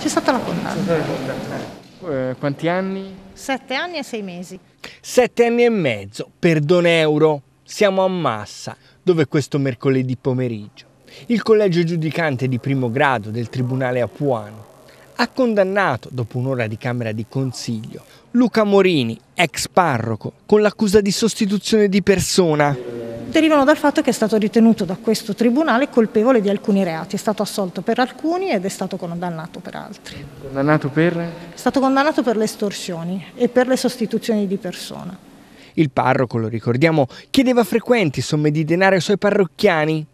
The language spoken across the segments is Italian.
C'è stata la condanna. Eh, quanti anni? Sette anni e sei mesi. Sette anni e mezzo, perdone euro. Siamo a Massa, dove questo mercoledì pomeriggio il collegio giudicante di primo grado del Tribunale Apuano ha condannato, dopo un'ora di Camera di Consiglio, Luca Morini, ex parroco, con l'accusa di sostituzione di persona derivano dal fatto che è stato ritenuto da questo tribunale colpevole di alcuni reati, è stato assolto per alcuni ed è stato condannato per altri. Condannato per? È stato condannato per le estorsioni e per le sostituzioni di persona. Il parroco, lo ricordiamo, chiedeva frequenti somme di denaro ai suoi parrocchiani.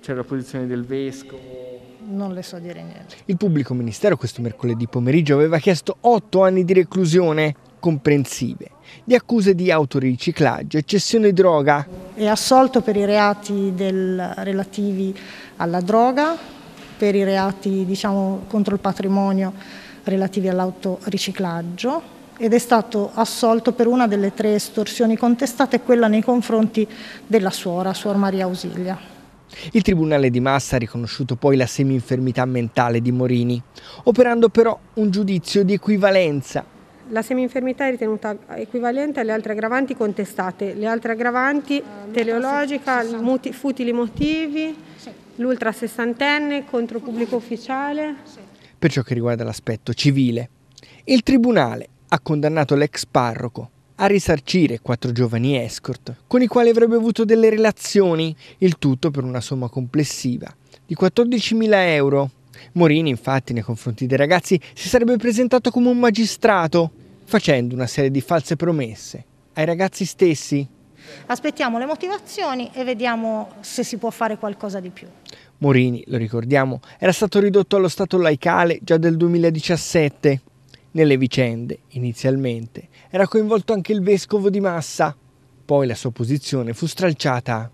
C'era la posizione del vescovo non le so dire niente. Il pubblico ministero questo mercoledì pomeriggio aveva chiesto otto anni di reclusione comprensive di accuse di autoriciclaggio e cessione di droga è assolto per i reati del, relativi alla droga, per i reati diciamo, contro il patrimonio relativi all'autoriciclaggio ed è stato assolto per una delle tre estorsioni contestate, quella nei confronti della suora, suor Maria Ausilia. Il Tribunale di Massa ha riconosciuto poi la seminfermità mentale di Morini, operando però un giudizio di equivalenza la seminfermità è ritenuta equivalente alle altre aggravanti contestate. Le altre aggravanti, uh, teleologica, muti, futili motivi, sì. l'ultra sessantenne, contro pubblico ufficiale. Sì. Per ciò che riguarda l'aspetto civile, il Tribunale ha condannato l'ex parroco a risarcire quattro giovani escort con i quali avrebbe avuto delle relazioni, il tutto per una somma complessiva di 14.000 euro Morini, infatti, nei confronti dei ragazzi si sarebbe presentato come un magistrato, facendo una serie di false promesse ai ragazzi stessi. Aspettiamo le motivazioni e vediamo se si può fare qualcosa di più. Morini, lo ricordiamo, era stato ridotto allo stato laicale già del 2017. Nelle vicende, inizialmente, era coinvolto anche il vescovo di Massa. Poi la sua posizione fu stralciata